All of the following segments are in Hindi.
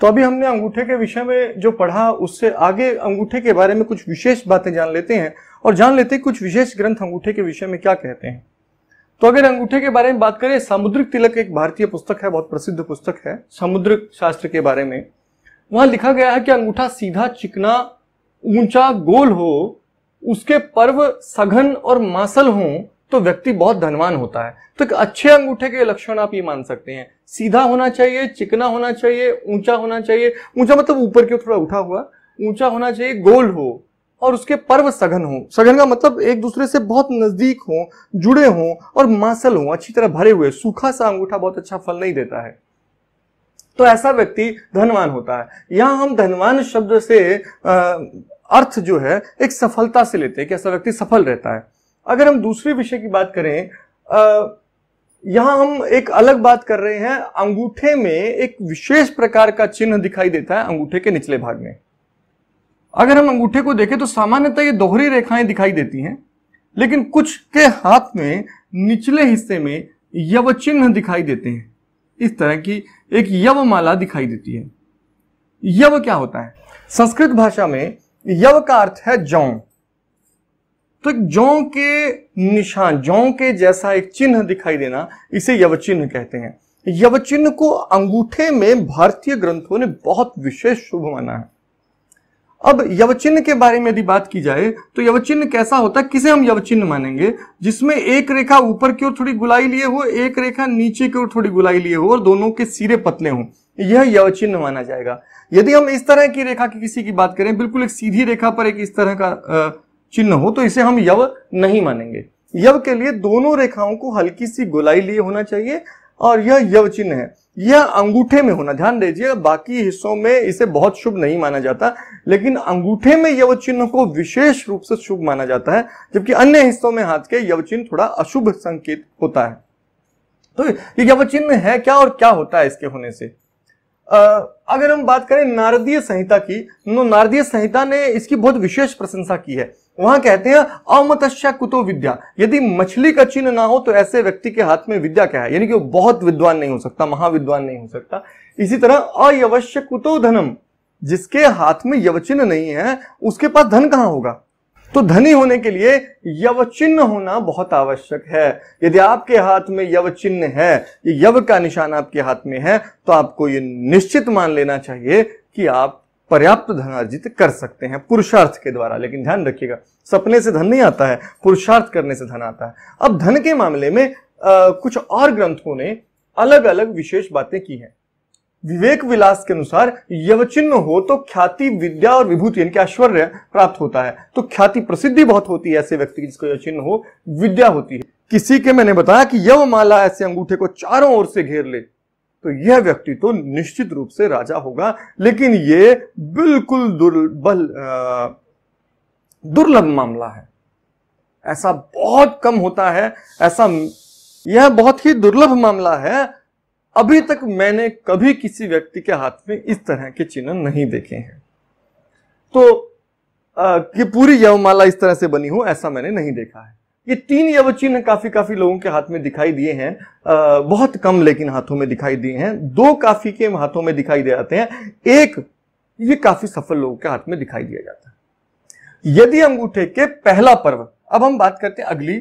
तो अभी हमने अंगूठे के विषय में जो पढ़ा उससे आगे अंगूठे के बारे में कुछ विशेष बातें जान लेते हैं और जान लेते हैं कुछ विशेष ग्रंथ अंगूठे के विषय में क्या कहते हैं तो अगर अंगूठे के बारे में बात करें सामुद्रिक तिलक एक भारतीय पुस्तक है बहुत प्रसिद्ध पुस्तक है समुद्र शास्त्र के बारे में वहां लिखा गया है कि अंगूठा सीधा चिकना ऊंचा गोल हो उसके पर्व सघन और मासल हो तो व्यक्ति बहुत धनवान होता है तो एक अच्छे अंगूठे के लक्षण आप ये मान सकते हैं सीधा होना चाहिए चिकना होना चाहिए ऊंचा होना चाहिए ऊंचा मतलब ऊपर की ओर थोड़ा उठा हुआ ऊंचा होना चाहिए गोल हो और उसके पर्व सघन हो सघन का मतलब एक दूसरे से बहुत नजदीक हो जुड़े हों और मासल हो अच्छी तरह भरे हुए सूखा सा अंगूठा बहुत अच्छा फल नहीं देता है तो ऐसा व्यक्ति धनवान होता है यहां हम धनवान शब्द से आ, अर्थ जो है एक सफलता से लेते हैं कि ऐसा व्यक्ति सफल रहता है अगर हम दूसरे विषय की बात करें आ, यहां हम एक अलग बात कर रहे हैं अंगूठे में एक विशेष प्रकार का चिन्ह दिखाई देता है अंगूठे के निचले भाग में अगर हम अंगूठे को देखें तो सामान्यतः ये दोहरी रेखाएं दिखाई देती हैं लेकिन कुछ के हाथ में निचले हिस्से में यव चिन्ह दिखाई देते हैं इस तरह की एक यव माला दिखाई देती है यव क्या होता है संस्कृत भाषा में यव का अर्थ है जौ तो जौ के निशान जौ के जैसा एक चिन्ह दिखाई देना इसे यवचिन्ह कहते हैं यवचिन्ह को अंगूठे में भारतीय ग्रंथों ने बहुत विशेष शुभ माना है अब यवचिन्ह के बारे में यदि बात की जाए तो यवचिन्ह कैसा होता है किसे हम यवचिन्ह मानेंगे जिसमें एक रेखा ऊपर की ओर थोड़ी गुलाई लिए हो एक रेखा नीचे की ओर थोड़ी गुलाई लिए हो और दोनों के सिरे पतले हों यह यवचिन्ह माना जाएगा यदि हम इस तरह की रेखा की किसी की बात करें बिल्कुल एक सीधी रेखा पर एक इस तरह का आ, चिन्ह हो तो इसे हम यव नहीं मानेंगे यव के लिए दोनों रेखाओं को हल्की सी गोलाई लिए होना चाहिए और यह यव चिन्ह है यह अंगूठे में होना ध्यान दीजिए बाकी हिस्सों में इसे बहुत शुभ नहीं माना जाता लेकिन अंगूठे में यव चिन्ह को विशेष रूप से शुभ माना जाता है जबकि अन्य हिस्सों में हाथ के यव चिन्ह थोड़ा अशुभ संकेत होता है तो ये यव चिन्ह है क्या और क्या होता है इसके होने से आ, अगर हम बात करें नारदीय संहिता की तो नारदीय संहिता ने इसकी बहुत विशेष प्रशंसा की है वहां कहते हैं अमतस्या कुतो विद्या यदि मछली का चिन्ह ना हो तो ऐसे व्यक्ति के हाथ में विद्या क्या है यानी कि वो बहुत विद्वान नहीं हो सकता महाविद्वान नहीं हो सकता इसी तरह अयवश्य कुतो धनम जिसके हाथ में यवचिन्ह नहीं है उसके पास धन कहां होगा तो धनी होने के लिए यवचिन्ह होना बहुत आवश्यक है यदि आपके हाथ में यवचिन्ह है यव का निशान आपके हाथ में है तो आपको ये निश्चित मान लेना चाहिए कि आप पर्याप्त धन अर्जित कर सकते हैं पुरुषार्थ के द्वारा लेकिन ध्यान रखिएगा सपने से धन नहीं आता है पुरुषार्थ करने से धन आता है अब धन के मामले में आ, कुछ और ग्रंथों ने अलग अलग विशेष बातें की हैं विवेक विलास के अनुसार यवचिन्ह हो तो ख्याति विद्या और विभूति यानी कि ऐश्वर्य प्राप्त होता है तो ख्याति प्रसिद्धि बहुत होती है ऐसे व्यक्ति की जिसको यवचिन्ह हो विद्या होती है किसी के मैंने बताया कि यव माला ऐसे अंगूठे को चारों ओर से घेर ले तो यह व्यक्ति तो निश्चित रूप से राजा होगा लेकिन यह बिल्कुल दुर्बल दुर्लभ मामला है ऐसा बहुत कम होता है ऐसा यह बहुत ही दुर्लभ मामला है अभी तक मैंने कभी किसी व्यक्ति के हाथ में इस तरह के चिन्ह नहीं देखे हैं तो कि पूरी यवमाला इस तरह से बनी हो ऐसा मैंने नहीं देखा है ये तीन या चिन्ह काफी काफी लोगों के हाथ में दिखाई दिए हैं आ, बहुत कम लेकिन हाथों में दिखाई दिए हैं दो काफी के हाथों में दिखाई दे जाते हैं एक ये काफी सफल लोगों के हाथ में दिखाई दिया जाता है यदि अंगूठे के पहला पर्व अब हम बात करते हैं अगली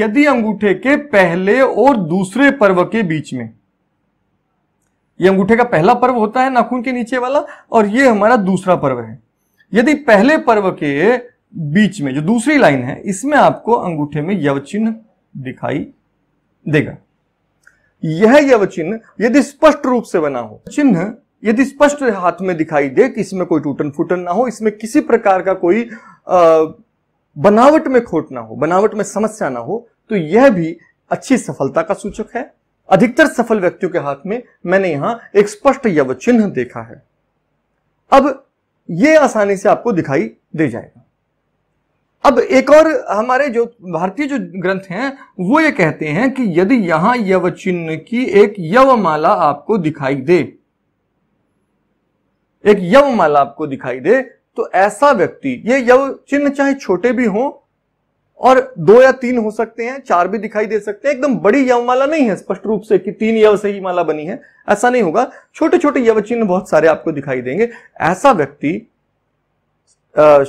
यदि अंगूठे के पहले और दूसरे पर्व के बीच में ये अंगूठे का पहला पर्व होता है नाखून के नीचे वाला और ये हमारा दूसरा पर्व है यदि पहले पर्व के बीच में जो दूसरी लाइन है इसमें आपको अंगूठे में यव चिन्ह दिखाई देगा यह यव चिन्ह यदि स्पष्ट रूप से बना हो चिन्ह यदि स्पष्ट हाथ में दिखाई दे कि इसमें कोई टूटन फूटन ना हो इसमें किसी प्रकार का कोई बनावट में खोट ना हो बनावट में समस्या ना हो तो यह भी अच्छी सफलता का सूचक है अधिकतर सफल व्यक्तियों के हाथ में मैंने यहां एक स्पष्ट यव चिन्ह देखा है अब यह आसानी से आपको दिखाई दे जाएगा अब एक और हमारे जो भारतीय जो ग्रंथ हैं वो ये कहते हैं कि यदि यहां यव चिन्ह की एक यव माला आपको दिखाई दे एक यव माला आपको दिखाई दे तो ऐसा व्यक्ति ये यव चिन्ह चाहे छोटे भी हो और दो या तीन हो सकते हैं चार भी दिखाई दे सकते हैं एकदम बड़ी यव माला नहीं है स्पष्ट रूप से कि तीन यव से ही माला बनी है ऐसा नहीं होगा छोटे छोटे यव चिन्ह बहुत सारे आपको दिखाई देंगे ऐसा व्यक्ति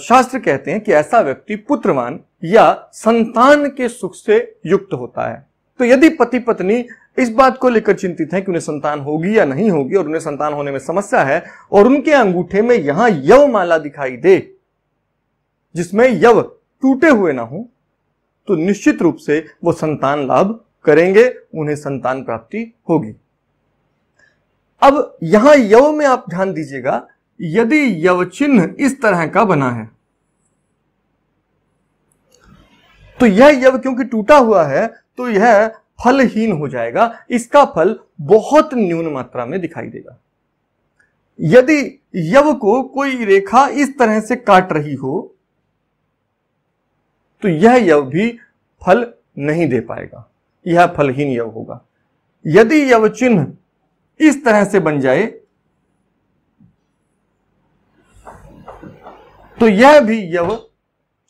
शास्त्र कहते हैं कि ऐसा व्यक्ति पुत्रवान या संतान के सुख से युक्त होता है तो यदि पति पत्नी इस बात को लेकर चिंतित हैं कि उन्हें संतान होगी या नहीं होगी और उन्हें संतान होने में समस्या है और उनके अंगूठे में यहां यव माला दिखाई दे जिसमें यव टूटे हुए ना हो तो निश्चित रूप से वो संतान लाभ करेंगे उन्हें संतान प्राप्ति होगी अब यहां यव में आप ध्यान दीजिएगा यदि यव चिन्ह इस तरह का बना है तो यह यव क्योंकि टूटा हुआ है तो यह फलहीन हो जाएगा इसका फल बहुत न्यून मात्रा में दिखाई देगा यदि यव को कोई रेखा इस तरह से काट रही हो तो यह यव भी फल नहीं दे पाएगा यह फलहीन यव होगा यदि यव चिन्ह इस तरह से बन जाए तो यह भी यव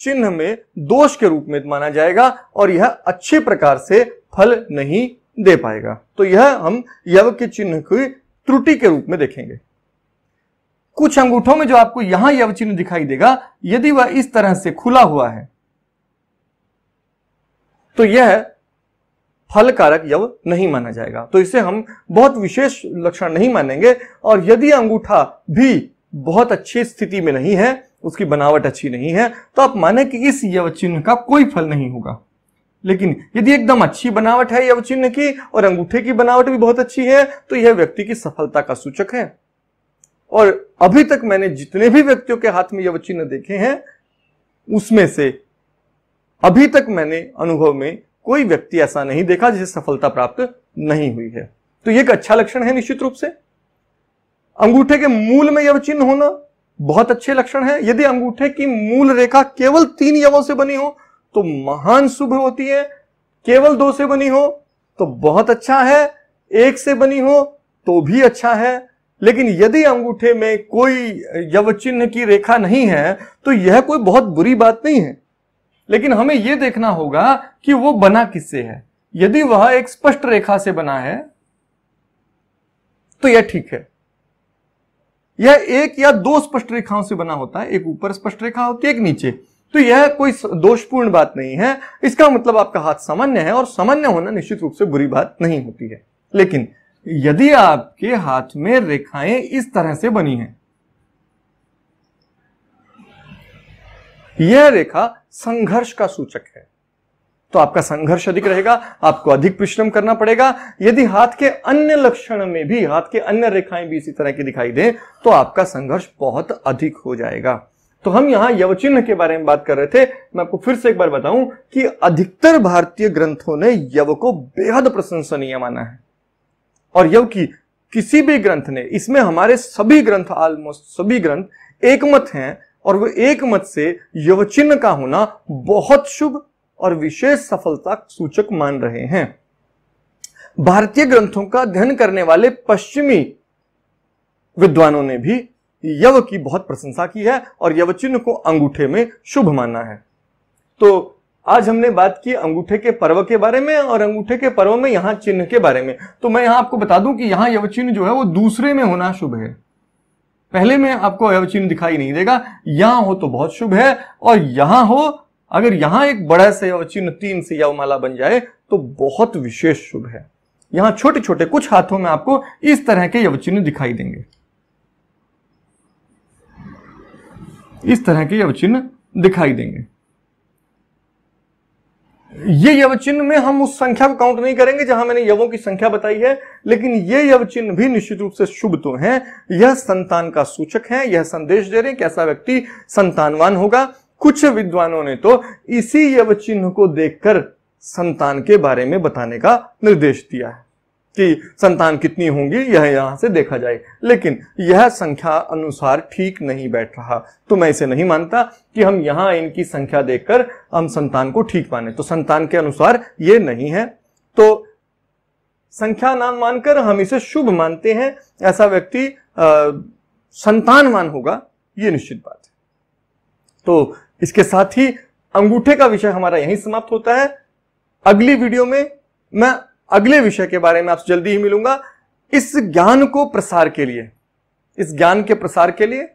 चिन्ह में दोष के रूप में माना जाएगा और यह अच्छे प्रकार से फल नहीं दे पाएगा तो यह हम यव के चिन्ह की त्रुटि के रूप में देखेंगे कुछ अंगूठों में जो आपको यहां यव चिन्ह दिखाई देगा यदि वह इस तरह से खुला हुआ है तो यह फल कारक यव नहीं माना जाएगा तो इसे हम बहुत विशेष लक्षण नहीं मानेंगे और यदि अंगूठा भी बहुत अच्छी स्थिति में नहीं है उसकी बनावट अच्छी नहीं है तो आप माने कि इस यवचिन्ह का कोई फल नहीं होगा लेकिन यदि एकदम अच्छी बनावट है यवचिन्ह की और अंगूठे की बनावट भी बहुत अच्छी है तो यह व्यक्ति की सफलता का सूचक है और अभी तक मैंने जितने भी व्यक्तियों के हाथ में यवचिन्ह देखे हैं उसमें से अभी तक मैंने अनुभव में कोई व्यक्ति ऐसा नहीं देखा जिसे सफलता प्राप्त नहीं हुई है तो यह एक अच्छा लक्षण है निश्चित रूप से अंगूठे के मूल में यव चिन्ह होना बहुत अच्छे लक्षण है यदि अंगूठे की मूल रेखा केवल तीन यवों से बनी हो तो महान शुभ होती है केवल दो से बनी हो तो बहुत अच्छा है एक से बनी हो तो भी अच्छा है लेकिन यदि अंगूठे में कोई यव चिन्ह की रेखा नहीं है तो यह कोई बहुत बुरी बात नहीं है लेकिन हमें यह देखना होगा कि वो बना किससे है यदि वह एक स्पष्ट रेखा से बना है तो यह ठीक है यह एक या दो स्पष्ट रेखाओं से बना होता है एक ऊपर स्पष्ट रेखा होती है एक नीचे तो यह कोई दोषपूर्ण बात नहीं है इसका मतलब आपका हाथ सामान्य है और सामान्य होना निश्चित रूप से बुरी बात नहीं होती है लेकिन यदि आपके हाथ में रेखाएं इस तरह से बनी हैं यह रेखा संघर्ष का सूचक है तो आपका संघर्ष अधिक रहेगा आपको अधिक परिश्रम करना पड़ेगा यदि हाथ के अन्य लक्षण में भी हाथ के अन्य रेखाएं भी इसी तरह की दिखाई दें तो आपका संघर्ष बहुत अधिक हो जाएगा तो हम यहां यवचिन्ह के बारे में बात कर रहे थे मैं आपको फिर से एक बार बताऊं कि अधिकतर भारतीय ग्रंथों ने यव को बेहद प्रशंसनीय माना है और यव की किसी भी ग्रंथ ने इसमें हमारे सभी ग्रंथ ऑलमोस्ट सभी ग्रंथ एकमत हैं और वो एक मत से यवचिन्ह का होना बहुत शुभ और विशेष सफलता सूचक मान रहे हैं भारतीय ग्रंथों का अध्ययन करने वाले पश्चिमी विद्वानों ने भी यव की बहुत प्रशंसा की है और यव चिन्ह को अंगूठे में शुभ माना है तो आज हमने बात की अंगूठे के पर्व के बारे में और अंगूठे के पर्व में यहां चिन्ह के बारे में तो मैं यहां आपको बता दूं कि यहां यव चिन्ह जो है वो दूसरे में होना शुभ है पहले में आपको चिन्ह दिखाई नहीं देगा यहां हो तो बहुत शुभ है और यहां हो अगर यहां एक बड़ा से और चिन्ह तीन से या माला बन जाए तो बहुत विशेष शुभ है यहां छोटे छोटे कुछ हाथों में आपको इस तरह के यवचिन्ह दिखाई देंगे इस तरह के यवचिन्ह दिखाई देंगे ये यवचिन्ह में हम उस संख्या को काउंट नहीं करेंगे जहां मैंने यवों की संख्या बताई है लेकिन ये यवचिन्ह भी निश्चित रूप से शुभ तो हैं यह संतान का सूचक है यह संदेश दे रहे हैं कि ऐसा व्यक्ति संतानवान होगा कुछ विद्वानों ने तो इसी यव चिन्ह को देखकर संतान के बारे में बताने का निर्देश दिया है कि संतान कितनी होंगी यह यहां से देखा जाए लेकिन यह संख्या अनुसार ठीक नहीं बैठ रहा तो मैं इसे नहीं मानता कि हम यहां इनकी संख्या देखकर हम संतान को ठीक माने तो संतान के अनुसार ये नहीं है तो संख्या नाम मानकर हम इसे शुभ मानते हैं ऐसा व्यक्ति संतानवान होगा ये निश्चित बात है तो इसके साथ ही अंगूठे का विषय हमारा यहीं समाप्त होता है अगली वीडियो में मैं अगले विषय के बारे में आपसे जल्दी ही मिलूंगा इस ज्ञान को प्रसार के लिए इस ज्ञान के प्रसार के लिए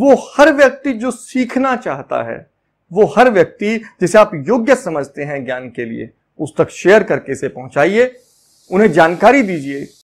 वो हर व्यक्ति जो सीखना चाहता है वो हर व्यक्ति जिसे आप योग्य समझते हैं ज्ञान के लिए उस तक शेयर करके इसे पहुंचाइए उन्हें जानकारी दीजिए